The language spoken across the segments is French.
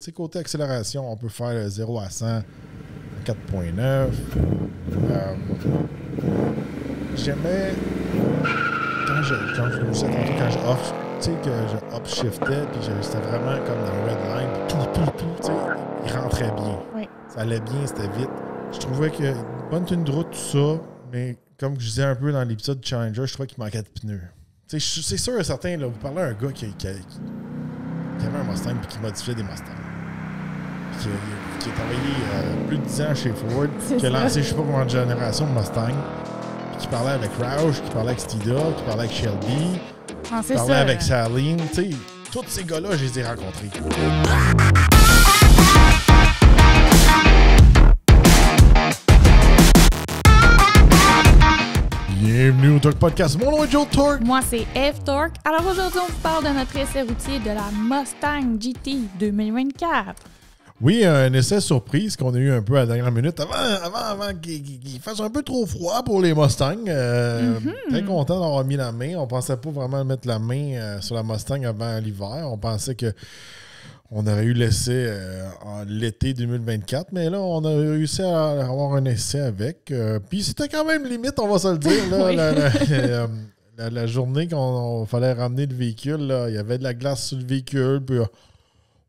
sais, côté accélération, on peut faire 0 à 100 4.9. Euh, j'aimais quand je quand je quand je off, tu sais que je upshiftais puis c'était vraiment comme dans Red Line, tout tout tout, tu sais, il rentrait bien. Ça allait bien, c'était vite. Je trouvais que bonne tune de route tout ça, mais comme je disais un peu dans l'épisode Challenger, je trouvais qu'il manquait de pneus. C'est sûr et certain, là, vous parlez à un gars qui, avait un Mustang et qui modifiait des Mustangs qui, a travaillé euh, plus de 10 ans chez Ford, qui a lancé je sais pas combien de générations de Mustang, qui parlait avec Roush, qui parlait avec Stida, qui parlait avec Shelby, ah, qui parlait avec Saline. Tu sais, tous ces gars-là, je les ai rencontrés. Bienvenue au Talk Podcast. Mon nom est Joe Torque. Moi, c'est Eve Torque. Alors aujourd'hui, on vous parle de notre essai routier de la Mustang GT 2024. Oui, un essai surprise qu'on a eu un peu à la dernière minute, avant, qu'il fasse un peu trop froid pour les Mustangs. Très euh, mm-hmm. content d'avoir mis la main. On pensait pas vraiment mettre la main euh, sur la Mustang avant l'hiver. On pensait que on aurait eu l'essai euh, en l'été 2024, mais là, on a réussi à avoir un essai avec. Puis c'était quand même limite, on va se le dire. Là, la, journée qu'on fallait ramener le véhicule, il y avait de la glace sur le véhicule, puis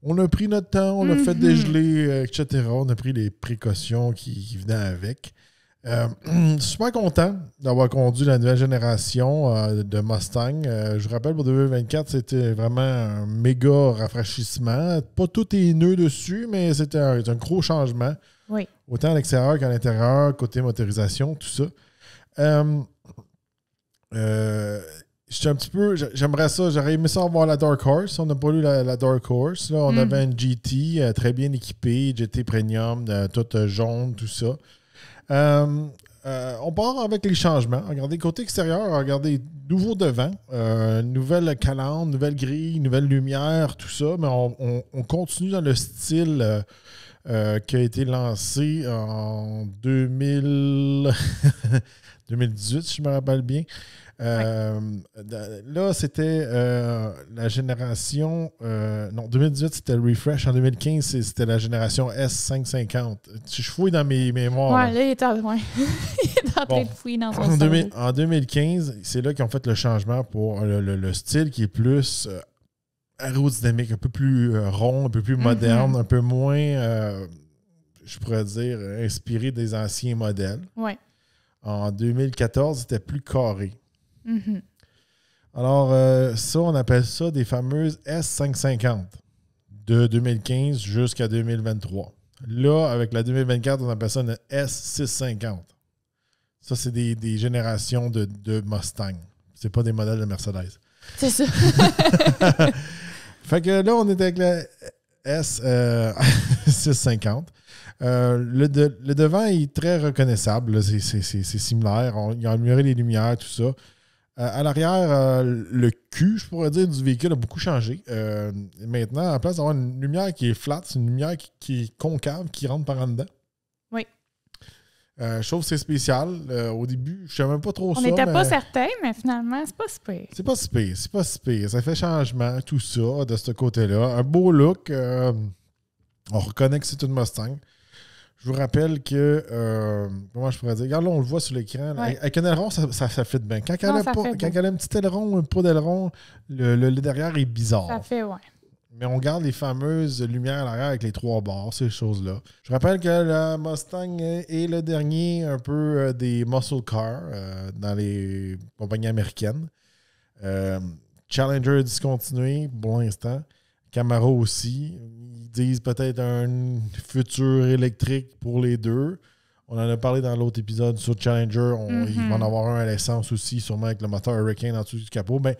on a pris notre temps, on a fait mhm. dégeler, euh, etc. On a pris les précautions qui, venaient avec. Euh, super content d'avoir conduit la nouvelle génération euh, de Mustang. Euh, je vous rappelle, pour 2024, c'était vraiment un méga rafraîchissement. Pas tout est dessus, mais c'était un, gros changement. Oui. Autant à l'extérieur qu'à l'intérieur, côté motorisation, tout ça un petit peu. J'aimerais ça. J'aurais aimé ça avoir la Dark Horse. On n'a pas lu la, Dark Horse. Là, on hmm. avait une GT euh, très bien équipée, GT Premium, euh, toute euh, jaune, tout ça. on part avec les changements. Regardez côté extérieur, regardez nouveau devant, nouvelle calandre, nouvelle grille, nouvelle lumière, tout ça. Mais on, continue dans le style. qui a été lancé en 2000... 2018, si je me rappelle bien. Euh, là, c'était euh, la génération. Euh, non, 2018, c'était le refresh. En 2015, c'était la génération S550. Je fouille dans mes mémoires. Ouais, là, il est, en train de fouiller dans son en, 2015, c'est là qu'ils ont fait le changement pour le, style qui est plus aérodynamique, un peu plus rond, un peu plus mm-hmm. moderne, un peu moins, je pourrais dire, inspiré des anciens modèles. Ouais. En 2014, c'était plus carré. Mhm. Alors, euh, ça, on appelle ça des fameuses S550 de 2015 jusqu'à 2023. Là, avec la 2024, on appelle ça une S650. Ça, c'est des, des, générations de, de Mustang. C'est pas des modèles de Mercedes. C'est ça. fait que là, on est avec la S650. Euh, euh, le, devant est très reconnaissable. C'est similaire. On, a amélioré les lumières, tout ça. Euh, à l'arrière, euh, le cul, je pourrais dire, du véhicule a beaucoup changé. Euh, maintenant, en place d'avoir une lumière qui est flat, c'est une lumière qui, est concave, qui rentre par en dedans. Oui. je trouve que c'est spécial. au début, je ne savais même pas trop On n'était pas certain, mais finalement, c'est pas si C'est pas si c'est pas si Ça fait changement, tout ça, de ce côté-là. Un beau look. on reconnaît que c'est une Mustang. Je vous rappelle que. Euh, comment je pourrais dire Regarde, là, on le voit sur l'écran. Avec un aileron, ça, ça, bien. Quand, elle, a un petit aileron ou un pot d'aileron, le, derrière est bizarre. Ça fait, ouais. Mais on garde les fameuses lumières à l'arrière avec les trois barres, ces choses-là. Je rappelle que la Mustang est le dernier un peu euh, des muscle cars euh, dans les compagnies américaines. Challenger est discontinué pour l'instant. Camaro aussi. Ils disent peut-être un futur électrique pour les deux. On en a parlé dans l'autre épisode sur Challenger. On, Il va mhm. en avoir un à l'essence aussi, sûrement avec le moteur Hurricane en dessous du capot. Mais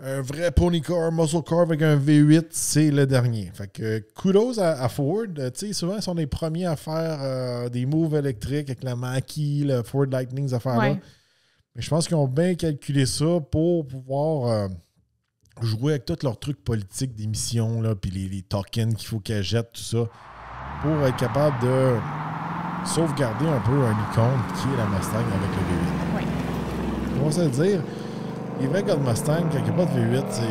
un vrai pony car, muscle car avec un V8, c'est le dernier. Fait que kudos à, Ford. Ford. sais, souvent, ils sont les premiers à faire euh, des moves électriques avec la Mackie, le Ford Lightning, ces affaires-là. Mais je pense qu'ils ont bien calculé ça pour pouvoir euh, jouer avec tous leurs trucs politiques d'émissions, puis les, les tokens qu'il faut qu'elles jettent, tout ça, pour être capable de sauvegarder un peu un icône qui est la Mustang avec le V8. Oui. On va se dire. dire, il vrai que de Mustang, quand il pas de V8, c'est.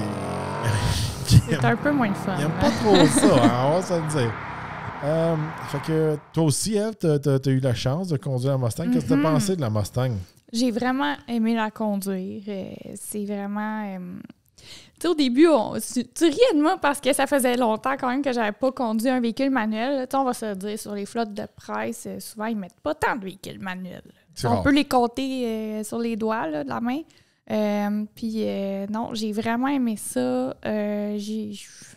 c'est un peu moins de fun. Ils n'aiment pas trop ça, hein, on va se dire. Euh, fait que toi aussi, Eve, tu as, eu la chance de conduire la Mustang. Qu'est-ce que tu as mm-hmm. pensé de la Mustang? J'ai vraiment aimé la conduire. Euh, c'est vraiment. Euh, tu sais, au début, tu, de moi parce que ça faisait longtemps quand même que j'avais pas conduit un véhicule manuel. Tu on va se dire, sur les flottes de presse, euh, souvent, ils mettent pas tant de véhicules manuels. On peut les compter euh, sur les doigts de la main. Euh, puis non, j'ai vraiment aimé ça.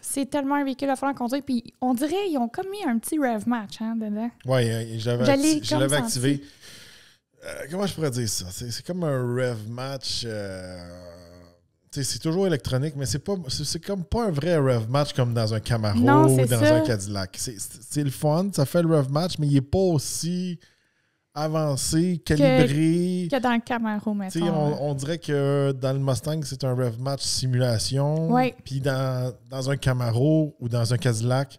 c'est tellement un véhicule à faire conduire. Puis on dirait ils ont comme mis un petit rev match hein, dedans. Oui, je l'avais activé. comment je pourrais dire ça? C'est comme un rev match c'est toujours électronique, mais c'est pas c'est comme pas un vrai rev match comme dans un Camaro ou dans un Cadillac. C'est le fun, ça fait le rev match, mais il est pas aussi avancé, calibré. Que, dans le Camaro, maintenant. On, dirait que dans le Mustang, c'est un rev match simulation. Puis dans, un Camaro ou dans un Cadillac,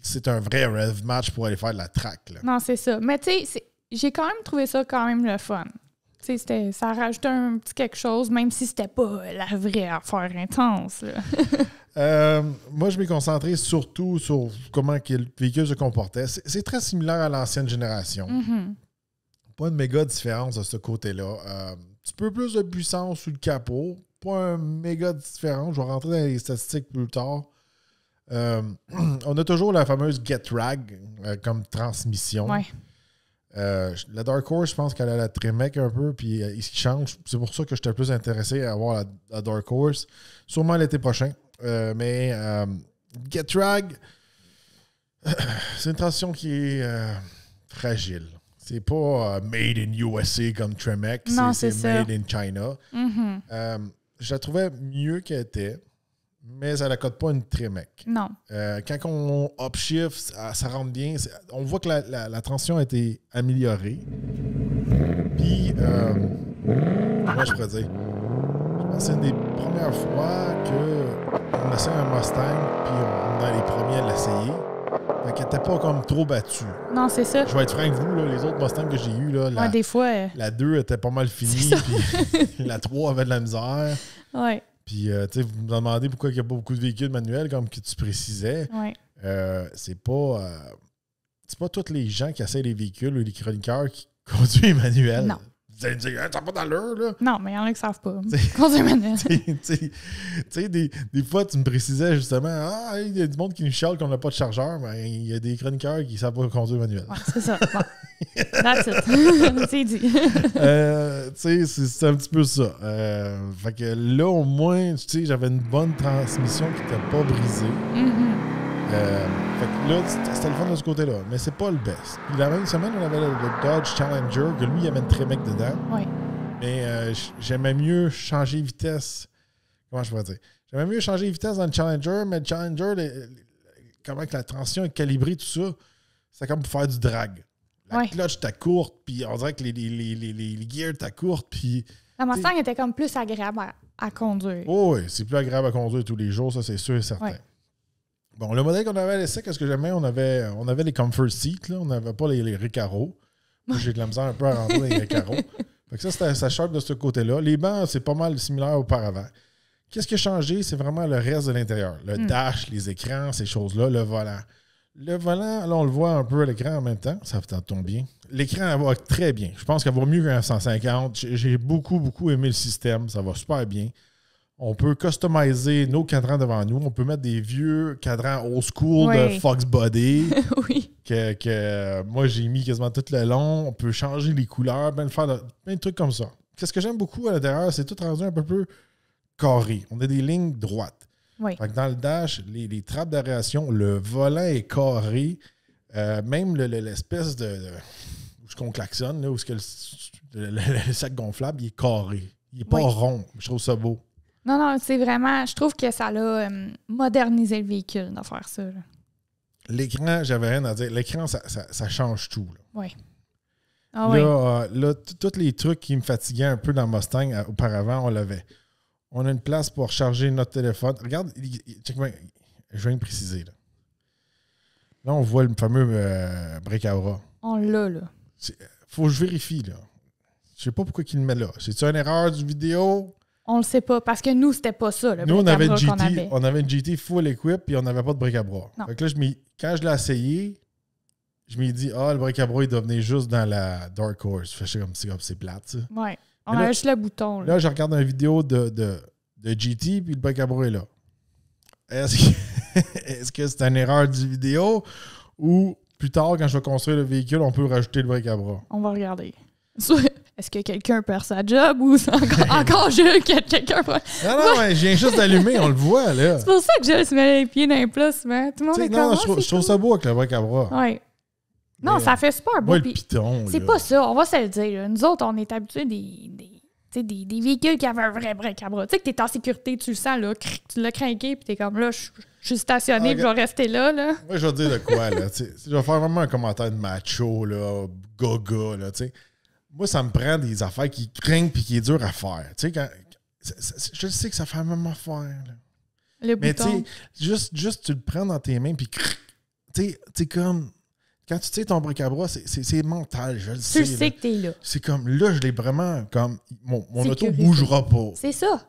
c'est un vrai rev match pour aller faire de la track. Non, c'est ça. Mais tu sais, j'ai quand même trouvé ça quand même le fun ça rajoutait un petit quelque chose, même si c'était pas la vraie affaire intense. Euh, moi, je m'ai concentré surtout sur comment le véhicule se comportait. C'est, très similaire à l'ancienne génération. Mm-hmm. Pas de méga différence de ce côté-là. Un euh, petit peu plus de puissance sous le capot. Pas un méga différence. Je vais rentrer dans les statistiques plus tard. Euh, on a toujours la fameuse get rag comme transmission. Ouais. Euh, la Dark Horse, je pense qu'elle a la Tremec un peu, puis euh, il se change. C'est pour ça que j'étais plus intéressé à avoir la, Dark Horse. Sûrement l'été prochain. Euh, mais Getrag, c'est une transition qui est fragile. C'est pas made in USA comme Tremec, c'est made in China. Mm-hmm. je la trouvais mieux qu'elle était mais ça cote pas une très Non. Euh, quand on upshift, ça, ça rentre bien. On voit que la, la, transition a été améliorée. Puis, euh, moi, je pourrais dire, je pense que c'est une des premières fois qu'on essaie un Mustang, puis on, est les premiers à l'essayer. Fait qu'elle n'était pas comme trop battue. Non, c'est ça. Je vais être franc avec vous, là, les autres Mustangs que j'ai eus, là, la, des fois, euh, la 2 était pas mal finie, puis la 3 avait de la misère. Ouais. Puis, euh, tu sais, vous me demandez pourquoi il n'y a pas beaucoup de véhicules manuels, comme que tu précisais. Oui. Euh, c'est pas. Euh, c'est pas tous les gens qui essayent les véhicules ou les chroniqueurs qui conduisent manuels. Non. « Tu hein, pas d'allure, là. Non, mais il y en a qui savent pas. Tu sais, des, des fois, tu me précisais justement, ah, il y a du monde qui nous chiale qu'on n'a pas de chargeur, mais il y a des chroniqueurs qui savent pas conduire manuel. c'est ça. That's it. c'est dit. Euh, tu sais, c'est un petit peu ça. Euh, fait que là, au moins, tu sais, j'avais une bonne transmission qui n'était pas brisée. Mm-hmm. Euh, fait là, c'était le fun de ce côté-là, mais c'est pas le best. Puis la même semaine, on avait le, Dodge Challenger, que lui, il amène très mec dedans. Oui. Mais euh, j'aimais mieux changer vitesse. Comment je pourrais dire? J'aimais mieux changer vitesse dans le Challenger, mais le Challenger, les, comment que la transition est calibrée, tout ça, c'est comme pour faire du drag. La ouais. clutch, t'as courte, puis on dirait que les, les gears, t'as courte, puis... La Mustang était comme plus agréable à, conduire. Oh oui, c'est plus agréable à conduire tous les jours, ça, c'est sûr et certain. Bon, le modèle qu'on avait à l'essai, qu'est-ce que j'aimais? On avait, les comfort seats, on n'avait pas les, les J'ai de la misère un peu à rentrer dans les récaros. Fait ça, ça de ce côté-là. Les bancs, c'est pas mal similaire auparavant. Qu'est-ce qui a changé? C'est vraiment le reste de l'intérieur. Le hmm. dash, les écrans, ces choses-là, le volant. Le volant, là, on le voit un peu à l'écran en même temps. Ça tombe bien. L'écran, elle va très bien. Je pense qu'elle vaut mieux qu'un 150. J'ai beaucoup, beaucoup aimé le système. Ça va super bien. On peut customiser nos cadrans devant nous. On peut mettre des vieux cadrans old school de Fox Body. oui. Que, euh, moi, j'ai mis quasiment tout le long. On peut changer les couleurs, ben, faire ben, des trucs comme ça. Qu'est-ce que j'aime beaucoup à l'intérieur, c'est tout rendu un peu plus carré. On a des lignes droites. Oui. dans le dash, les, les trappes d'aération, le volant est carré. Euh, même l'espèce de, où ce qu'on klaxonne, là, où ce que le, sac gonflable, il est carré. Il n'est pas rond. Je trouve ça beau. Non, non, c'est vraiment. Je trouve que ça l'a euh, modernisé le véhicule de faire ça. L'écran, j'avais rien à dire. L'écran, ça, change tout. Là, Oui. Ah là, euh, tous les trucs qui me fatiguaient un peu dans Mustang euh, auparavant, on l'avait. On a une place pour charger notre téléphone. Regarde, check je viens de préciser. Là, Là, on voit le fameux break aura On l'a, là. Faut que je vérifie. là. Je sais pas pourquoi il le met là. C'est-tu une erreur du vidéo? On le sait pas, parce que nous, c'était pas ça. nous, on avait, une GT, full equip, et on n'avait pas de bric à bras. là, je quand je l'ai essayé, je me dit, ah, le bric à bras, il devenait juste dans la Dark Horse. Fait que comme c'est plate, ça. Ouais. On Mais le bouton. Là. je regarde une vidéo de, de, GT, puis le bric à bras est là. Est-ce que c'est une erreur de vidéo ou plus tard, quand je vais construire le véhicule, on peut rajouter le bric à bras? On va regarder. est-ce que quelqu'un perd sa job ou c'est encore, encore je que quelqu'un Non, non, mais je viens juste d'allumer, on le voit, là. C'est pour ça que je se mets les pieds dans les tout le monde Non, ah, je, trouve, je trouve ça beau avec le vrai cabra. Oui. Non, ça fait super beau. Ouais, le piton. C'est pas ça, on va se le dire. Nous autres, on est habitués des, des, des, des, véhicules qui avaient un vrai, vrai cabra. Tu sais que t'es en sécurité, tu le sens, là, tu l'as craqué, puis t'es comme là, je suis stationné, ah, je vais rester là, là. Moi, je vais te dire de quoi, là. je vais faire vraiment un commentaire de macho, là, gaga, là, tu sais moi, ça me prend des affaires qui craignent puis qui est dur à faire. Tu sais, je sais que ça fait la même affaire. Le Mais tu juste, juste tu le prends dans tes mains puis tu sais, comme quand tu sais ton bric-à-bras, c'est mental, je le sais. Tu sais que t'es là. C'est comme là, je l'ai vraiment comme mon, auto ne bougera pas. C'est ça.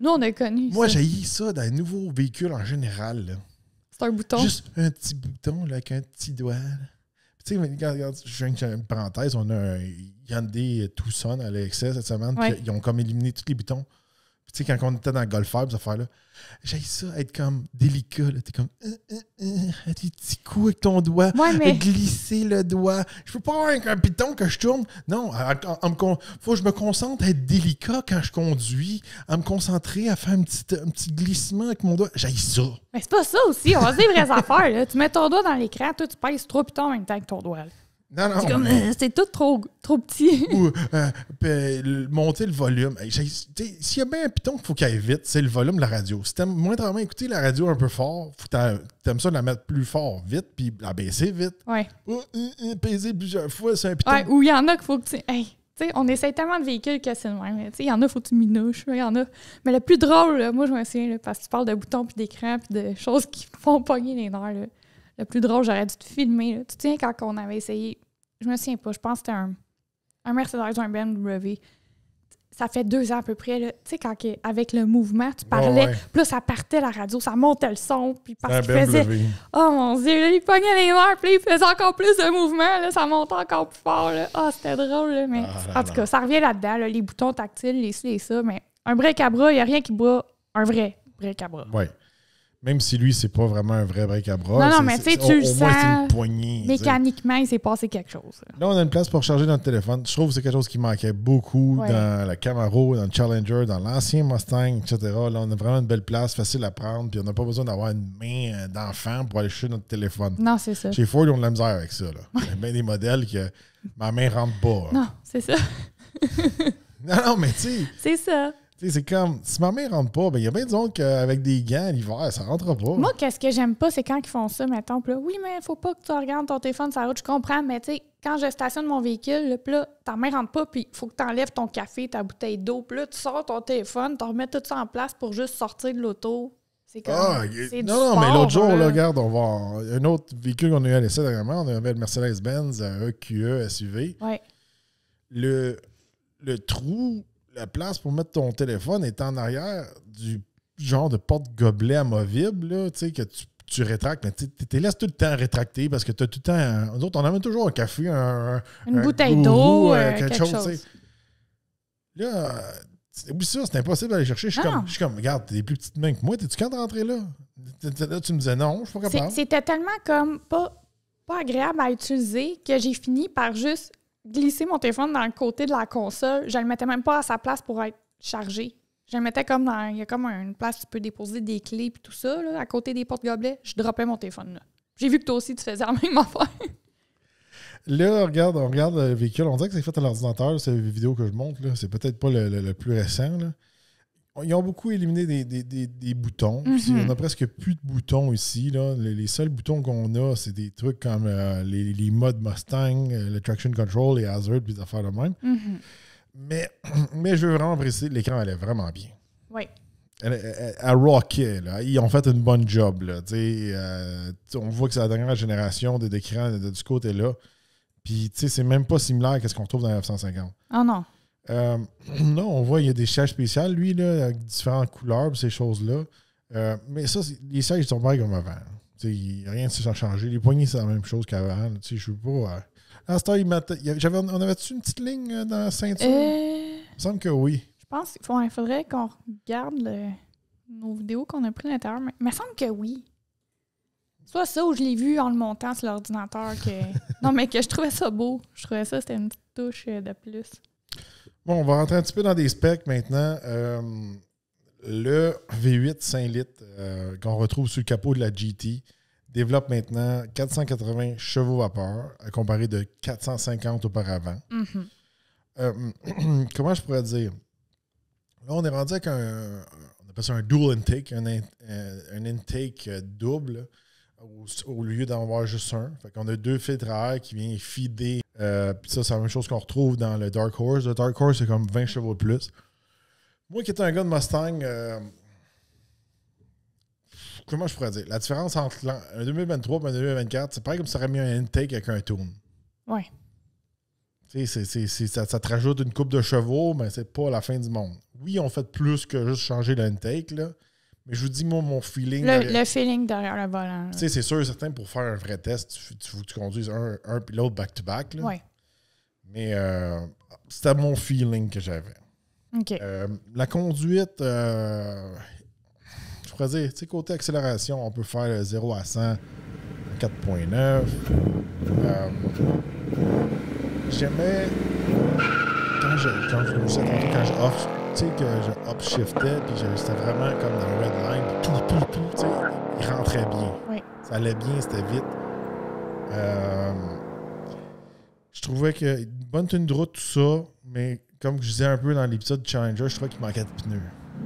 Nous, on a connu. Moi, j'ai ça dans les nouveaux véhicules en général. C'est un bouton. Juste un petit bouton avec un petit doigt. Tu sais, je viens une parenthèse, on a un Hyundai Tucson à l'excès cette semaine, ils ont comme éliminé tous les boutons tu sais, quand on était dans le golfeur, ces affaires-là, ça, être comme délicat. T'es comme, Un petit coup avec ton doigt, glisser le doigt. Je peux pas avoir un, un piton que je tourne. Non, il faut que je me concentre à être délicat quand je conduis, à me concentrer, à faire un petit, un petit glissement avec mon doigt. J'ai ça. Mais c'est pas ça aussi. On va dire les vraies affaires. Tu mets ton doigt dans l'écran, toi, tu pèses trop pitons en même temps que ton doigt. Non, non. C'est comme, euh, c'est tout trop, trop petit. Ou euh, ben, monter le volume. S'il y a bien un piton qu'il faut qu'il aille vite, c'est le volume de la radio. Si t'aimes moindrement écouter la radio un peu fort, faut t'aimes ça de la mettre plus fort, vite, puis la baisser vite. Ouais. Ou euh, euh, plusieurs fois, c'est un piton. ou il y en a qu'il faut que tu. Hey, sais on essaye tellement de véhicules que c'est le même. Il y en a, faut que tu minouches. Il y en a. Mais le plus drôle, moi, je me souviens, parce que tu parles de boutons, puis d'écran, puis de choses qui font pogner les nerfs. Là le plus drôle, j'aurais dû te filmer. Tu te souviens quand on avait essayé, je me souviens pas, je pense que c'était un, un Mercedes, un BMW. Ça fait deux ans à peu près, tu sais, quand avec le mouvement, tu parlais, puis là, ça partait la radio, ça montait le son, puis parce qu'il faisait. Oh mon Dieu, il pognait les nerfs, puis il faisait encore plus de mouvement. ça montait encore plus fort. Là. Ah, c'était drôle, mais ah en tout cas, ça revient là-dedans, les boutons tactiles, les ci, et ça, mais un vrai cabra, il n'y a rien qui boit un vrai vrai cabra. Oui. Même si lui, c'est pas vraiment un vrai break à bras. Non, non, mais tu sais, tu le Poignée, mécaniquement, il s'est passé quelque chose. Là, on a une place pour charger notre téléphone. Je trouve que c'est quelque chose qui manquait beaucoup dans la Camaro, dans le Challenger, dans l'ancien Mustang, etc. Là, on a vraiment une belle place, facile à prendre, puis on n'a pas besoin d'avoir une main euh, d'enfant pour aller chercher notre téléphone. Non, c'est ça. Chez Ford, ils ont de la misère avec ça. Il y a bien des modèles que ma main rentre pas. Non, c'est ça. non, non, mais tu sais. C'est ça c'est comme, si ma mère rentre pas, ben il y a bien des qu'avec des gants l'hiver, ça rentre pas. Moi, qu'est-ce que j'aime pas, c'est quand ils font ça, mettons, pis là, oui, mais faut pas que tu regardes ton téléphone ça route, je comprends, mais tu quand je stationne mon véhicule, pis là, ta mère rentre pas, puis faut que tu enlèves ton café, ta bouteille d'eau, puis là, tu sors ton téléphone, tu remets tout ça en place pour juste sortir de l'auto. C'est comme. Ah, non, non, mais l'autre jour, là, regarde, on va. Un autre véhicule qu'on a eu à l'essai dernièrement, on avait le Mercedes-Benz, un euh, EQE SUV. Le, le trou la place pour mettre ton téléphone est en arrière du genre de porte-gobelet amovible, là, que tu, rétractes, mais tu te laisses tout le temps rétracter parce que tu as tout le temps. nous autres, on amène toujours un café, une bouteille d'eau, euh, euh, quelque, chose. Là, oui, ça, c'est impossible d'aller chercher. Je suis, comme, regarde, t'es plus petite main que moi, t'es-tu quand de rentrer là? Là, tu me disais non, je suis pas capable. C'était tellement comme pas agréable à utiliser que j'ai fini par juste Glisser mon téléphone dans le côté de la console. Je le mettais même pas à sa place pour être chargé. Je le mettais comme dans. Il y a comme une place où tu peux déposer des clés puis tout ça, là, à côté des portes-gobelets. Je droppais mon téléphone là. J'ai vu que toi aussi, tu faisais la même affaire. Là, regarde, on regarde le véhicule. On dirait que c'est fait à l'ordinateur, cette vidéo que je montre. C'est peut-être pas le, le, plus récent. Là. Ils ont beaucoup éliminé des, boutons. Mhm. On a presque plus de boutons ici. Les, seuls boutons qu'on a, c'est des trucs comme euh, les, modes Mustang, euh, le traction control, les Hazard, puis des affaires de même. Mhm. mais, je veux vraiment préciser, l'écran elle est vraiment bien. Oui. Elle, est Ils ont fait une bonne job. Euh, on voit que c'est la dernière génération d'écran de, de, côté-là. Puis, tu sais, c'est même pas similaire à ce qu'on trouve dans la 950. 150 Oh ah non. Euh, non on voit, il y a des sièges spéciales lui, là, avec différentes couleurs, ces choses-là. Euh, mais ça, les sièges sont pareils comme avant. rien ne s'est changé. Les poignées, c'est la même chose qu'avant. Je veux pas. Euh, on avait-tu une petite ligne dans la ceinture? il me semble que oui. Je pense qu'il faudrait qu'on regarde nos vidéos qu'on a prises l'intérieur. Mais il me semble que oui. Soit ça ou je l'ai vu en le montant sur l'ordinateur. Non, mais que je trouvais ça beau. Je trouvais ça, c'était une petite touche de plus. Bon, on va rentrer un petit peu dans des specs maintenant. Euh, le V8 5 litres qu'on retrouve sous le capot de la GT développe maintenant 480 chevaux vapeur, à comparer de 450 auparavant. Mm-hmm. Euh, comment je pourrais dire? Là, on est rendu avec un, on un dual intake, un, euh, intake double au, lieu d'en avoir juste un. Fait a deux filtres à air qui viennent fider euh, puis ça, c'est la même chose qu'on retrouve dans le Dark Horse. Le Dark Horse, c'est comme 20 chevaux de plus. Moi qui étais un gars de Mustang, euh, comment je pourrais dire La différence entre un 2023 et un 2024, c'est pareil comme ça aurait mis un intake avec un tune. Ouais. Tu sais, ça, ça, te rajoute une coupe de chevaux, mais c'est pas la fin du monde. Oui, on fait plus que juste changer l'intake, là. Mais je vous dis, moi, mon feeling. Le, feeling derrière le volant. Tu sais, c'est sûr, certain, pour faire un vrai test, tu, que tu conduises un, un back-to-back. Oui. Mais euh, c'était mon feeling que j'avais. OK. Euh, la conduite, euh, je pourrais dire, tu sais, côté accélération, on peut faire 0 à 100 4.9. J'aimais. Quand je, quand je quand je tu sais, que je upshiftais, puis c'était vraiment comme dans le red line, tout, tout, tout, tu sais, il rentrait bien. Oui. Ça allait bien, c'était vite. Euh, je trouvais que bonne tenue de route, tout ça, mais comme je disais un peu dans l'épisode Challenger, je trouvais qu'il manquait de pneus.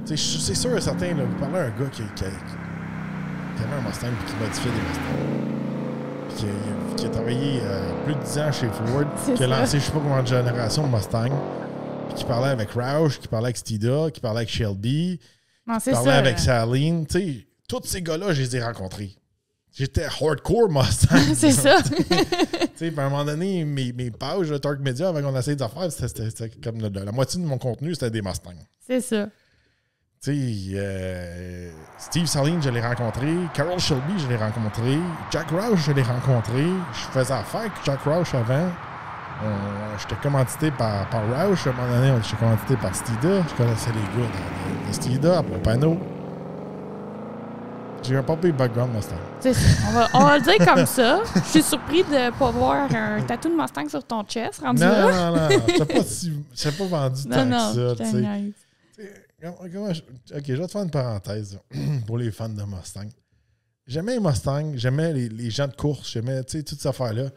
C'est sûr et certain, là, vous parlez un gars qui, qui, qui, un Mustang puis qui modifiait des Mustangs. Qui, qui a travaillé euh, plus de 10 ans chez Ford, qui a lancé je sais pas combien de générations de Mustang qui parlait avec Roush, qui parlait avec Stida, qui parlait avec Shelby, qui parlait avec euh. Saline. Tu sais, tous ces gars-là, je les ai rencontrés. J'étais hardcore Mustang. c'est ça. tu à un moment donné, mes, pages de Tark Media, avant qu'on essaye des affaires, c'était comme la, moitié de mon contenu, c'était des Mustangs. C'est ça. Tu sais, euh, Steve Saline, je l'ai rencontré. Carol Shelby, je l'ai rencontré. Jack Roush, je l'ai rencontré. Je faisais affaire avec Jack Roush avant. Euh, j'étais commandité par, par Roush à un moment donné, j'étais commandité par Steeda. Je connaissais les gars de, Steeda à mon panneau. J'ai un peu de background Mustang. On va, le dire comme ça. Je suis surpris de ne pas voir un tatou de Mustang sur ton chest rendu non, là. Non, non, non. pas, si, pas vendu tant que ça. T'sais. T'sais, ok, je vais te faire une parenthèse pour les fans de Mustang. J'aimais les Mustang, j'aimais les, les, gens de course, j'aimais toutes ces affaires-là.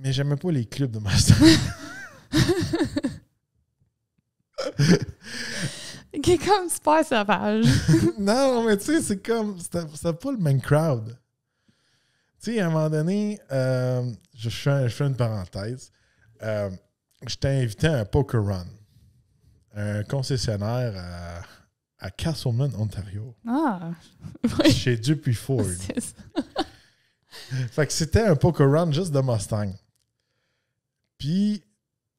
Mais j'aimais pas les clubs de master. C'est est comme super page non, mais tu sais, c'est comme. C'était pas le même crowd. Tu sais, à un moment donné, euh, je, fais, je, une parenthèse. Euh, je J'étais invité à un poker run, un concessionnaire à, Castleman, Ontario. Ah! Chez Dupuis Ford. fait que c'était un poker run juste de Mustang. Puis,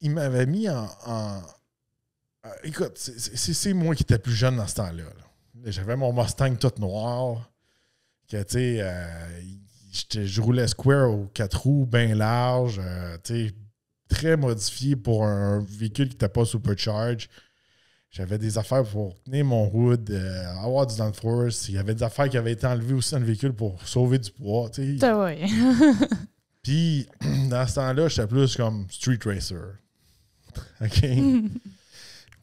il m'avait mis en. Euh, écoute, c'est moi qui étais plus jeune dans ce temps-là. J'avais mon Mustang tout noir. Que, euh, je, roulais square aux quatre roues, bien large. Euh, très modifié pour un véhicule qui n'était pas supercharge. J'avais des affaires pour tenir mon route, avoir du downforce. Il y avait des affaires qui avaient été enlevées aussi dans le véhicule pour sauver du poids. Tu oui. Puis, dans ce temps-là, j'étais plus comme street racer. OK?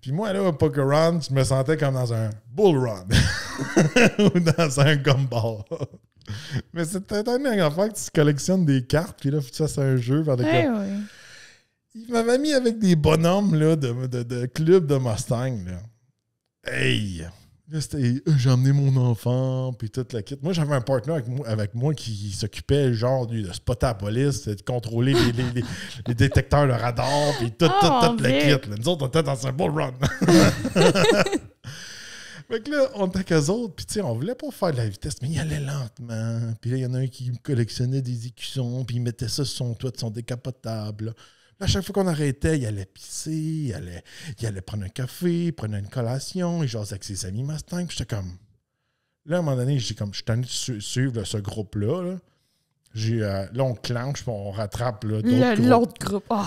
Puis moi, là, au poker run, je me sentais comme dans un bull run ou dans un gumball. Mais c'était tellement grand fois que tu collectionnes des cartes, puis là, ça, c'est un jeu eh Il m'avait mis avec des bonhommes là, de, de, de club de Mustang. Là. Hey! c'était euh, j'ai emmené mon enfant, puis toute la kit. Moi, j'avais un partenaire avec moi, qui s'occupait, genre, de spotter la police, de contrôler les, détecteurs de radar, puis oh, toute, tout la kit. Nous autres, on était dans un bull run. Fait que là, on était qu'eux autres, puis tu sais, on voulait pas faire de la vitesse, mais il allait lentement. Puis là, il y en a un qui collectionnait des écussons, puis il mettait ça sur son toit de son décapotable à chaque fois qu'on arrêtait, il allait pisser, il allait, il allait prendre un café, il prenait une collation, il jouait avec ses amis Mustang. J'étais comme. Là, à un moment donné, j'ai comme, je suis de suivre ce groupe-là. Là. Euh, là, on clenche, puis on rattrape là, Il le, L'autre groupe. Oh.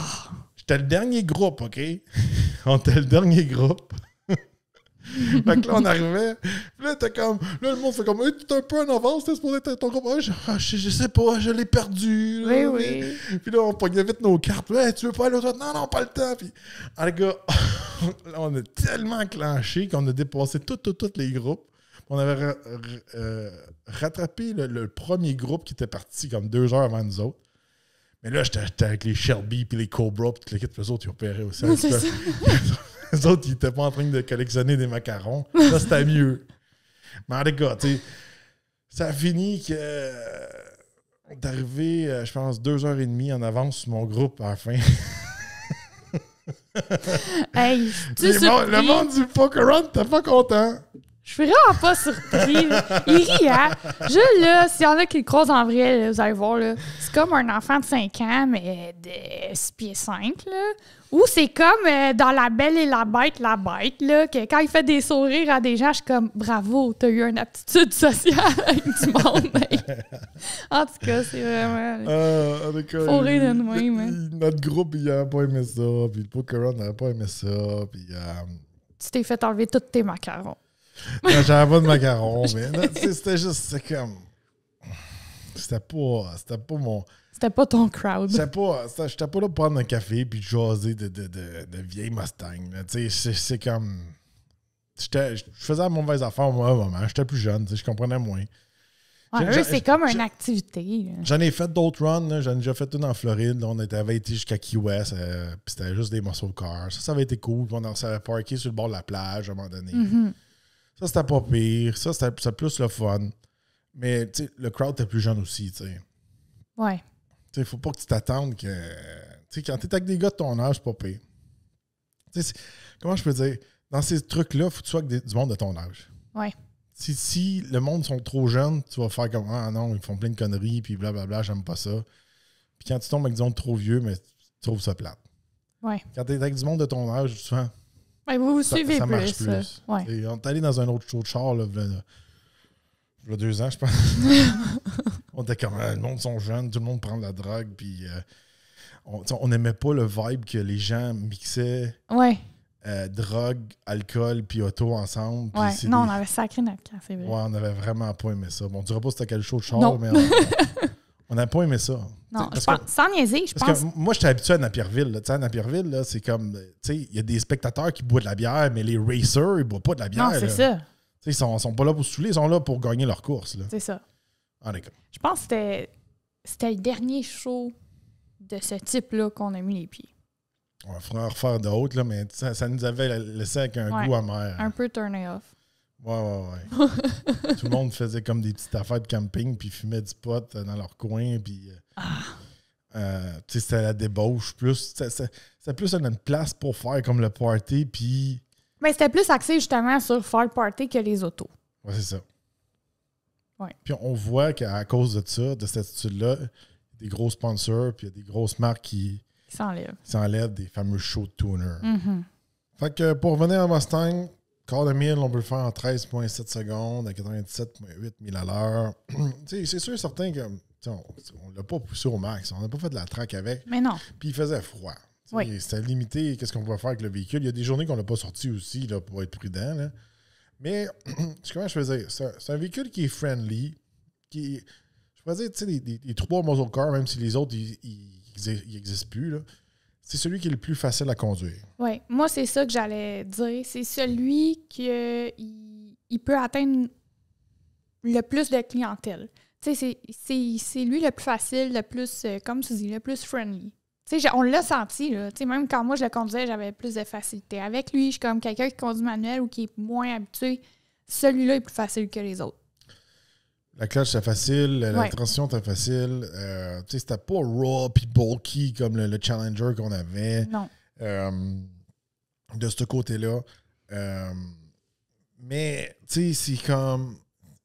J'étais le dernier groupe, OK? on était le dernier groupe fait que là, on arrivait. Là, t'es comme. Là, le monde fait comme. tu t'es un peu en avance, t'es supposé être ton groupe. Ah, je, sais pas, je l'ai perdu. oui, puis, oui. Puis là, on pognait vite nos cartes. tu veux pas aller toi Non, non, pas le temps. Puis, ah, les gars, là, on a tellement enclenché qu'on a dépassé tous les groupes. On avait euh, rattrapé le, premier groupe qui était parti comme deux heures avant nous autres. Mais là, j'étais avec les Shelby puis les Cobra puis les autres, ils opéraient aussi. les autres, ils étaient pas en train de collectionner des macarons. Ça, c'était mieux. Mais en tout tu ça a fini que. on est arrivé, je pense, deux heures et demie en avance sur mon groupe à la fin. hey, le, monde, le monde du poker t'es pas content. Je suis vraiment pas surpris. Il rit, hein? Je, là, s'il y en a qui le croisent en vrai, vous allez voir, là, c'est comme un enfant de 5 ans, mais de 6 pieds 5, là. Ou c'est comme euh, dans La Belle et la Bête, la Bête, là, que quand il fait des sourires à des gens, je suis comme bravo, t'as eu une aptitude sociale avec du monde. en tout cas, c'est vraiment. Euh, faut rire de nous mais... Hein. Notre groupe, il n'avait pas aimé ça, puis le Pokémon n'avait pas aimé ça, puis. Euh, tu t'es fait enlever tous tes macarons. J'avais pas de macarons, mais c'était juste, comme. C'était pas, c'était pas mon. C'était pas ton crowd. C'était pas, j'étais pas là pour prendre un café puis jaser de, de, de, de vieilles Mustang. C'est comme. Je faisais mon mauvaise affaire à un moment. J'étais plus jeune, je comprenais moins. eux, c'est comme une activité. J'en ai fait d'autres runs. J'en ai déjà fait une en Floride. on était, avait été jusqu'à Key West. Euh, puis c'était juste des muscle cars. Ça, ça avait été cool. On s'est parké sur le bord de la plage à un moment donné. Mhm. Ça, c'était pas pire. Ça, c'était plus le fun. Mais le crowd t'es plus jeune aussi. sais Ouais. Il faut pas que tu t'attendes que. sais quand t'es avec des gars de ton âge, c'est pas pire. comment je peux dire? Dans ces trucs-là, faut que tu sois avec des, du monde de ton âge. Ouais. Si, si le monde sont trop jeunes, tu vas faire comme Ah non, ils font plein de conneries, puis blablabla, j'aime pas ça. Puis quand tu tombes avec du monde trop vieux, mais tu trouves ça plate. Ouais. Quand t'es avec du monde de ton âge, souvent, vous vous suivez ça plus. Euh, Et on est allé dans un autre show de char, là, il y a deux ans, je pense. on était comme, ah, le monde sont jeunes, tout le monde prend de la drogue, puis euh, on n'aimait pas le vibe que les gens mixaient. Euh, drogue, alcool, puis auto ensemble. ouais. Non, on avait sacré notre café. vrai. Ouais, on avait vraiment pas aimé ça. Bon, on dirait pas c'était quel show de char, mais on n'a pas aimé ça. Non, sans niaiser, je parce pense. Que moi, j'étais habitué à Napierville. Tu sais, à Napierville, c'est comme. Tu sais, il y a des spectateurs qui boivent de la bière, mais les racers, ils boivent pas de la bière. Non, c'est ça. Tu sais, ils sont, sont pas là pour se saouler, ils sont là pour gagner leur course. C'est ça. Ah Je pense que c'était, le dernier show de ce type-là qu'on a mis les pieds. On va refaire d'autres, là, mais ça, nous avait laissé avec un goût amer. Un peu turné off. Ouais, ouais, ouais. Tout le monde faisait comme des petites affaires de camping, puis fumait du pot euh, dans leur coin, puis. Euh, ah. euh, tu sais, c'était la débauche plus. C'était plus une place pour faire comme le party, puis. Mais c'était plus axé justement sur faire le party que les autos. Ouais, c'est ça. Ouais. Puis on voit qu'à cause de ça, de cette étude là des gros sponsors, puis il y a des grosses marques qui. s'enlèvent. des fameux show tuners. Mm-hmm. Fait que pour revenir à Mustang, Quart de mille, on peut le faire en 13,7 secondes, à 97,8 milles à l'heure. c'est sûr certain que on, l'a pas poussé au max. On n'a pas fait de la traque avec. Mais non. Puis il faisait froid. Oui. C'était limité. Qu'est-ce qu'on pouvait faire avec le véhicule? Il y a des journées qu'on n'a pas sorti aussi là, pour être prudent. Là. Mais comment je faisais? C'est un véhicule qui est friendly, qui je faisais, dire, tu sais, les, trois même si les autres, ils n'existent plus, là, c'est celui qui est le plus facile à conduire. Oui, moi, c'est ça que j'allais dire. C'est celui qui il, peut atteindre le plus de clientèle. C'est lui le plus facile, le plus, euh, comme tu dis, le plus friendly. on l'a senti, même quand moi je le conduisais, j'avais plus de facilité. Avec lui, je suis comme quelqu'un qui conduit manuel ou qui est moins habitué. Celui-là est plus facile que les autres. La clutch, c'est facile. La transition, c'est facile. Euh, tu sais, c'était pas raw puis bulky comme le, challenger qu'on avait. Euh, de ce côté-là. Euh, mais, tu sais, c'est comme.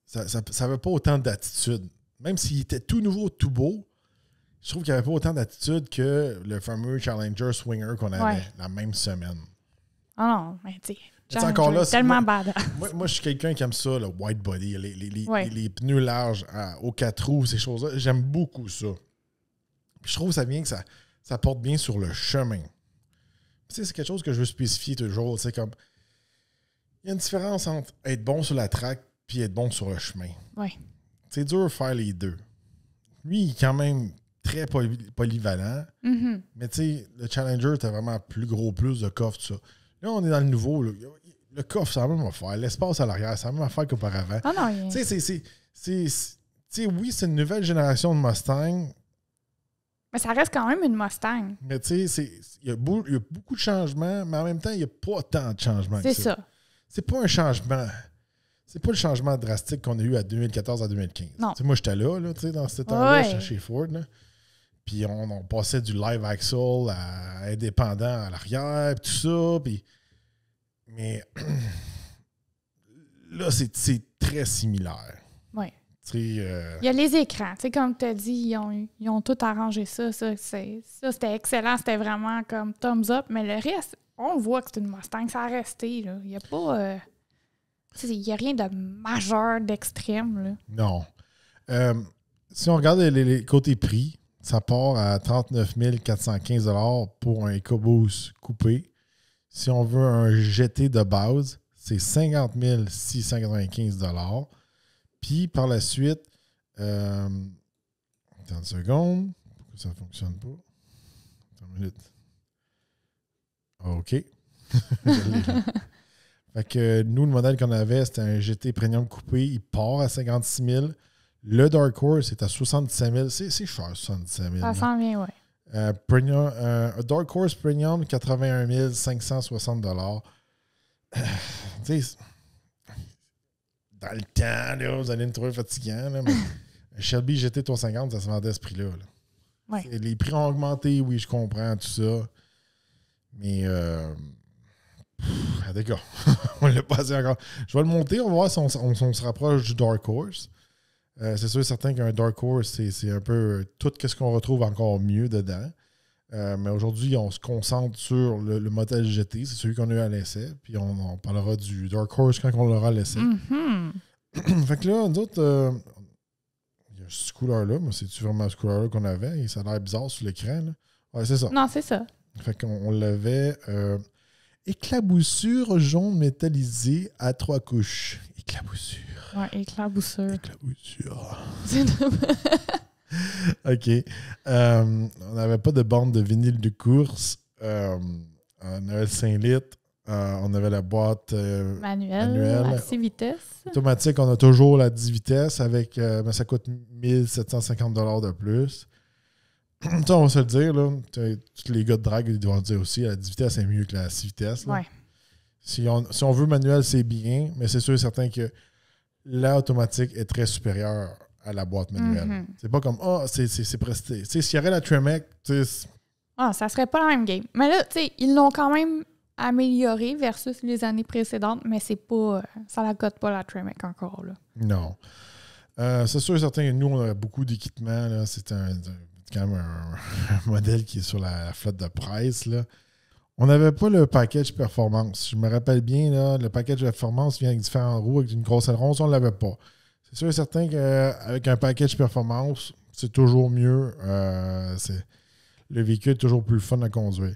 Ça n'avait pas autant d'attitude. Même s'il était tout nouveau, tout beau, je trouve qu'il n'y avait pas autant d'attitude que le fameux Challenger Swinger qu'on avait la même semaine. Ah non, mais tu sais, encore tellement moi, moi, je suis quelqu'un qui aime ça, le white body, les, les, les, pneus larges aux quatre roues, ces choses-là. J'aime beaucoup ça. je trouve ça bien que ça, ça porte bien sur le chemin. c'est quelque chose que je veux spécifier toujours. comme. Il y a une différence entre être bon sur la track puis être bon sur le chemin. Ouais. C'est dur de faire les deux. Lui, il est quand même très polyvalent. Mm-hmm. Mais le Challenger, t'as vraiment plus gros, plus de coffre, ça. Là, on est dans le nouveau. Le coffre, c'est la même affaire. L'espace à l'arrière, c'est la même affaire qu'auparavant. Ah non, Tu sais, oui, c'est une nouvelle génération de Mustang. Mais ça reste quand même une Mustang. Mais tu sais, il y, a beaucoup de changements, mais en même temps, il n'y a pas tant de changements. C'est ça. C'est pas un changement. C'est pas le changement drastique qu'on a eu à 2014 à 2015. Non. sais, moi, j'étais là, là dans ce temps-là, chez Ford. Là. Puis on, passait du live axle à indépendant à l'arrière, puis tout ça. Puis... Mais là, c'est très similaire. Oui. Euh, il y a les écrans. Tu sais, comme tu as dit, ils ont, ils tout arrangé ça. Ça, c'était excellent. C'était vraiment comme thumbs up. Mais le reste, on voit que c'est une Mustang. Ça a resté. Là. Il n'y a pas. Euh, il n'y a rien de majeur, d'extrême. Non. Euh, si on regarde les, les côtés prix, ça part à 39 415 pour un EcoBoost coupé. Si on veut un GT de base, c'est 50 695 Puis par la suite, euh, attends une seconde, ça ne fonctionne pas? une minute. OK. fait que euh, nous, le modèle qu'on avait, c'était un GT Premium coupé. Il part à 56 000. Le Dark Horse est à 77 000. C'est cher, 77 000. Ça sent bien, oui. Euh, Dark Horse Premium, 81 560 euh, Dans le temps, vous allez me trouver fatiguant Là, Shelby GT350, ça se vendait à ce prix-là. Ouais. Les prix ont augmenté, oui, je comprends tout ça. Mais, euh, d'accord, on l'a pas assez encore. Je vais le monter, on va voir si on se rapproche du Dark Horse. Euh, c'est sûr et certain qu'un Dark Horse, c'est un peu tout ce qu'on retrouve encore mieux dedans. Euh, mais aujourd'hui, on se concentre sur le, modèle GT, c'est celui qu'on a eu à l'essai. Puis on, parlera du Dark Horse quand on l'aura à l'essai. Mm-hmm. fait que là, nous autres, euh, il y a ce couleur-là, mais c'est-tu vraiment ce couleur-là qu'on avait? ça a l'air bizarre sur l'écran. Ouais, c'est ça. Non, c'est ça. Fait qu'on l'avait éclaboussure jaune métallisée à trois couches. Éclaboussure. Ouais, éclaboussure. Éclaboussure. OK. Euh, on n'avait pas de bande de vinyle de course. Euh, on avait 5 litres. Euh, on avait la boîte euh, manuelle, à 6 vitesses. Automatique, on a toujours la 10 vitesses avec, mais ça coûte 1750 de plus. ça, on va se le dire, là, tous les gars de drague ils doivent dire aussi, la 10 vitesses est mieux que la 6 vitesses. Si on, si on veut manuel, c'est bien, mais c'est sûr et certain que l'automatique est très supérieure à la boîte manuelle. Mhm. C'est pas comme, oh, c'est presté. S'il y aurait la Tremec, tu sais. Ah, ça serait pas la même game. Mais là, tu sais, ils l'ont quand même amélioré versus les années précédentes, mais c'est pas. Euh, ça la gâte pas la Tremec encore, là. Non. Euh, c'est sûr et certain que nous, on a beaucoup d'équipements. C'est quand même un, modèle qui est sur la, flotte de presse, là. On n'avait pas le package performance. Je me rappelle bien, le package performance vient avec différents roues, avec une grosse aileron, on ne l'avait pas. C'est sûr et certain qu'avec un package performance, c'est toujours mieux. Euh, le véhicule est toujours plus fun à conduire.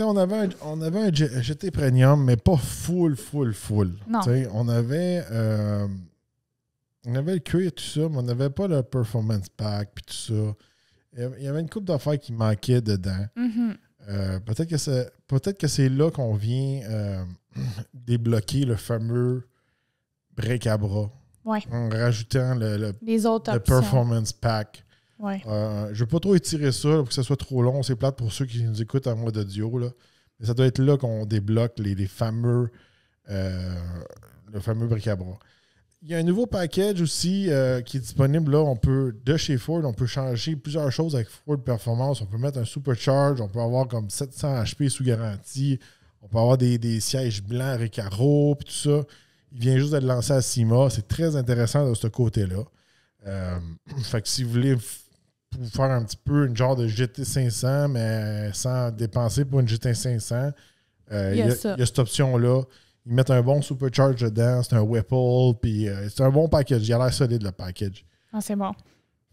on avait, un, on avait un GT Premium, mais pas full, full, full. Non. On avait, euh, on avait le cuir, tout ça, mais on n'avait pas le Performance Pack, et tout ça. Il y avait une coupe d'affaires qui manquait dedans. Mm-hmm. Euh, peut-être que c'est peut-être que c'est là qu'on vient euh, débloquer le fameux break à bras en rajoutant le, performance pack. Euh, je ne veux pas trop étirer ça pour que ce soit trop long. C'est plate pour ceux qui nous écoutent en mode audio. Là. Mais ça doit être là qu'on débloque les, fameux le fameux bric-à-bras. Il y a un nouveau package aussi euh, qui est disponible. Là, on peut, de chez Ford, on peut changer plusieurs choses avec Ford Performance. On peut mettre un supercharge, on peut avoir comme 700 HP sous garantie, on peut avoir des, sièges blancs carreaux et tout ça. Il vient juste de lancé lancer à CIMA. C'est très intéressant de ce côté-là. Euh, fait que si vous voulez vous faire un petit peu une genre de GT500, mais sans dépenser pour une GT500, euh, il, y a, cette option-là. Ils mettent un bon supercharge dedans, c'est un Whipple, puis euh, c'est un bon package. Il a l'air solide le package. Ah, c'est bon.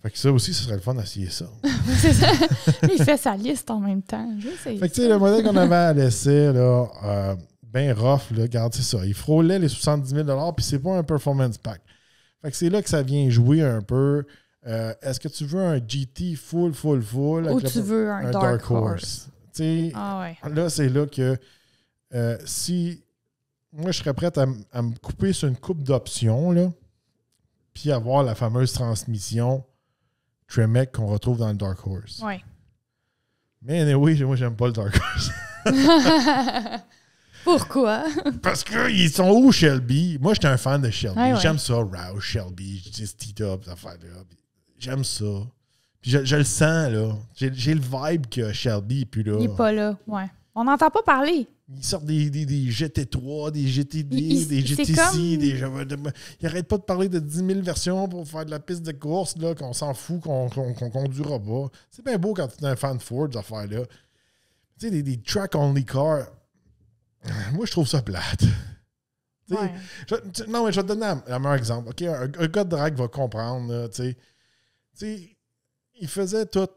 Fait que ça aussi, ce serait le fun d'essayer ça. c'est ça. Il fait sa liste en même temps. Fait que tu sais, le modèle qu'on avait à laisser, là, euh, ben rough, là, regarde, c'est ça. Il frôlait les 70 000 puis c'est pas un performance pack. Fait que c'est là que ça vient jouer un peu. Euh, est-ce que tu veux un GT full, full, full? Ou tu veux un, Dark, Horse. Ah ouais. Là, c'est là que si moi, je serais prête à, me couper sur une coupe d'options, là, puis avoir la fameuse transmission Tremec qu'on retrouve dans le Dark Horse. Oui. Mais oui, anyway, moi, j'aime pas le Dark Horse. Pourquoi? Parce qu'ils sont où, Shelby? Moi, j'étais un fan de Shelby. J'aime ça, Rouse, Shelby, just t J'aime ça. Puis je, le sens, là. J'ai le vibe que Shelby Puis plus là. Il est pas là, ouais. On n'entend pas parler. Ils sortent des, des, des GT3, des GTD, des GTC, des. Ils n'arrêtent pas de parler de 10 000 versions pour faire de la piste de course, là, qu'on s'en fout, qu'on ne conduira pas. C'est bien beau quand tu es un fan de Ford, affaire-là. Tu sais, des, des track-only cars. Moi, je trouve ça plate. non, mais je vais te donner un, meilleur exemple. un, gars de drag va comprendre. Là, t'sais. il faisait tous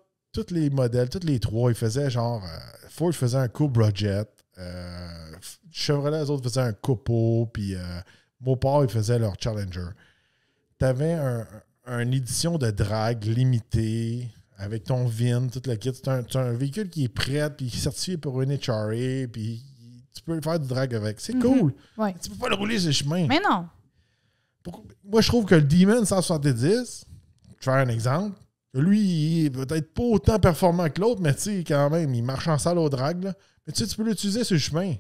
les modèles, tous les trois. Il faisait genre. Euh, Ford faisait un Cobra Jet. Euh, Chevrolet, les autres faisaient un copeau puis euh, Mopar, ils faisaient leur Challenger. T'avais un, une édition de drague limitée avec ton VIN, toute la kit. C'est un, véhicule qui est prêt, puis certifié pour une HRA, puis tu peux faire du drag avec. C'est mhm. cool. Tu peux pas le rouler sur le chemin. Mais non. Moi, je trouve que le Demon 170, je vais faire un exemple, lui, il est peut-être pas autant performant que l'autre, mais tu sais, quand même, il marche en salle au drag, mais tu sais, tu peux l'utiliser sur le chemin.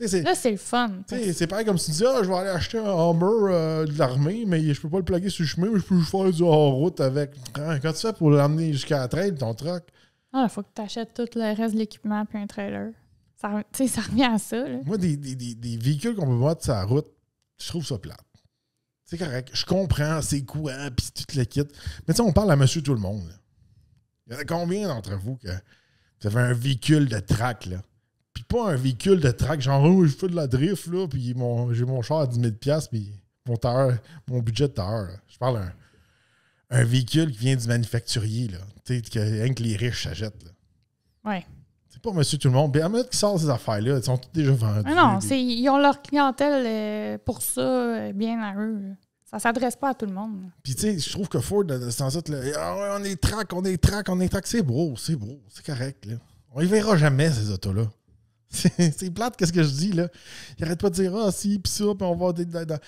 Là, c'est le fun. C'est pareil comme si tu disais, ah, je vais aller acheter un Hummer euh, de l'armée, mais je peux pas le plaquer sur le chemin, mais je peux juste faire du hors-route avec. Hein, quand tu fais pour l'amener jusqu'à la trail, ton truck. Ah, il faut que tu achètes tout le reste de l'équipement puis un trailer. Ça, ça revient à ça. Moi, des, des, des, véhicules qu'on peut mettre sur la route, je trouve ça plate. C'est correct. Je comprends c'est quoi, puis tu te le quittes. Mais tu sais, on parle à monsieur tout le monde. Il y en a combien d'entre vous que ça fait un véhicule de track, là. Puis pas un véhicule de track, genre, oh, je fais de la drift, là, puis mon, j'ai mon char à 10 000 puis mon, mon budget de tailleur. Je parle d'un un véhicule qui vient du manufacturier, là. Tu sais, rien que les riches s'achètent, là. Ouais. C'est pas monsieur tout le monde. Bien, qui sort ces affaires-là, ils sont toutes déjà vendus. Ah non, c'est, ils ont leur clientèle euh, pour ça, euh, bien à eux. Ça s'adresse pas à tout le monde. Puis tu sais, je trouve que Ford, sans doute, ah on est trac, on est trac, on est trac. C'est beau, c'est beau, c'est correct. Là. On ne verra jamais, ces autos-là. C'est plate, qu'est-ce que je dis, là. Il arrête pas de dire, ah, si, pis ça, puis on va être dans,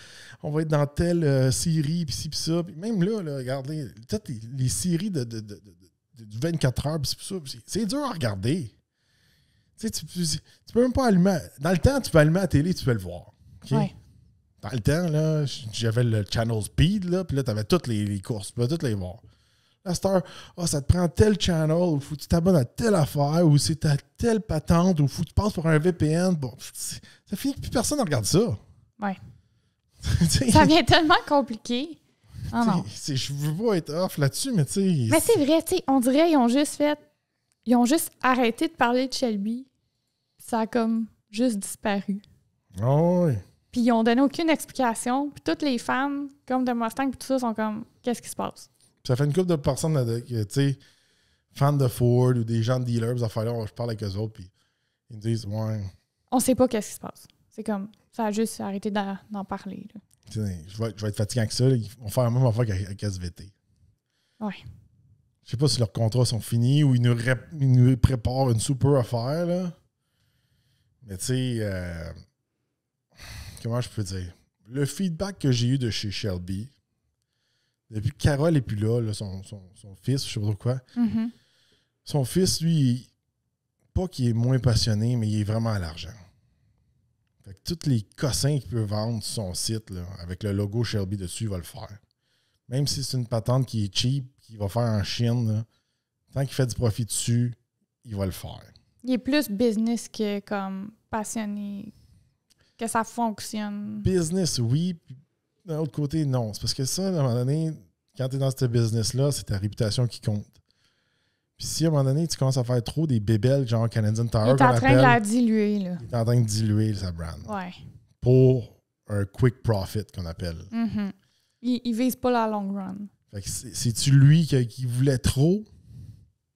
on va être dans telle euh, série, puis si, pis ça. même là, là regardez, toutes les, séries de, de, de, de, 24 heures, pis ça, c'est dur à regarder. Tu, tu, tu, peux même pas allumer. Dans le temps, tu peux allumer la télé, tu peux le voir. Oui. Dans le temps, là, j'avais le channel speed, là, puis là, t'avais toutes les, courses, tu toutes les voir. La star, oh, ça te prend tel channel, ou faut que tu t'abonnes à telle affaire, ou c'est à telle patente, ou faut que tu passes pour un VPN. Bon, ça finit que plus personne ne regarde ça. Ouais. ça devient tellement compliqué. Je ah, non. Je veux pas être off là-dessus, mais tu sais. Mais c'est vrai, tu sais, on dirait qu'ils ont juste fait. Ils ont juste arrêté de parler de Shelby. Ça a comme juste disparu. Ah ouais. oui. Puis ils ont donné aucune explication. Puis toutes les femmes, comme de Mustang, puis tout ça, sont comme, qu'est-ce qui se passe? ça fait une couple de personnes, euh, tu sais, fans de Ford ou des gens de dealers, enfin là je parle avec eux autres, puis ils me disent, ouais. On sait pas qu'est-ce qui se passe. C'est comme, ça a juste arrêté d'en parler. Je, vais, je vais, être fatiguant avec ça. Ils vont faire la même affaire qu'à SVT. Ouais. Je sais pas si leurs contrats sont finis ou ils nous, ils nous préparent une super affaire. Là. Mais tu sais. Euh, comment je peux dire? Le feedback que j'ai eu de chez Shelby, depuis que Carole n'est plus là, son, fils, je ne sais pas quoi, mhm. son fils, lui, pas qu'il est moins passionné, mais il est vraiment à l'argent. Fait tous les cossins qu'il peut vendre sur son site, avec le logo Shelby dessus, il va le faire. Même si c'est une patente qui est cheap, qu'il va faire en Chine, tant qu'il fait du profit dessus, il va le faire. Il est plus business que comme passionné que ça fonctionne. Business, oui. D'un autre côté, non. C'est parce que ça, à un moment donné, quand tu es dans ce business-là, c'est ta réputation qui compte. Puis si à un moment donné, tu commences à faire trop des bébelles, genre Canadian Tower. tu es en train de la diluer, là. Il est en train de diluer sa brand. Ouais. Pour un quick profit qu'on appelle. Mm il, ne vise pas la long run. Fait que c'est-tu lui qui, qui, voulait trop?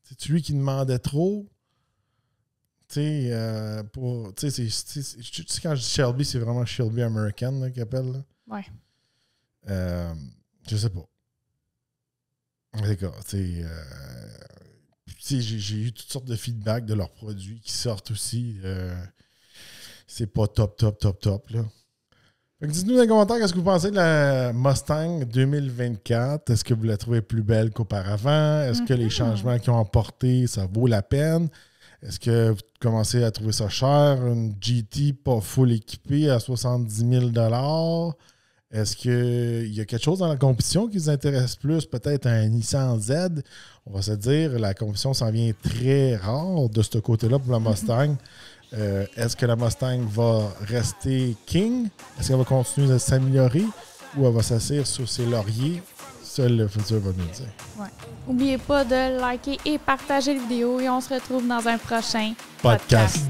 C'est-tu lui qui demandait trop? Tu sais, euh, pour. Tu sais, quand je dis Shelby, c'est vraiment Shelby American qu'ils appellent. Ouais. Euh, je sais pas. D'accord, tu sais. Euh, j'ai eu toutes sortes de feedback de leurs produits qui sortent aussi. c'est pas top, top, top, top, là. Dites-nous dans les commentaires qu'est-ce que vous pensez de la Mustang 2024. Est-ce que vous la trouvez plus belle qu'auparavant? Est-ce que les mm-hmm. changements qu'ils ont apportés, ça vaut la peine? Est-ce que vous commencez à trouver ça cher? Une GT pas full équipée à 70 000 Est-ce qu'il y a quelque chose dans la compétition qui vous intéresse plus? Peut-être un Nissan Z. On va se dire, la compétition s'en vient très rare de ce côté-là pour la mm-hmm. Mustang. Euh, est-ce que la Mustang va rester king? Est-ce qu'elle va continuer de s'améliorer ou elle va s'asseoir sur ses lauriers le futur va nous dire. N'oubliez pas de liker et partager la vidéo et on se retrouve dans un prochain podcast.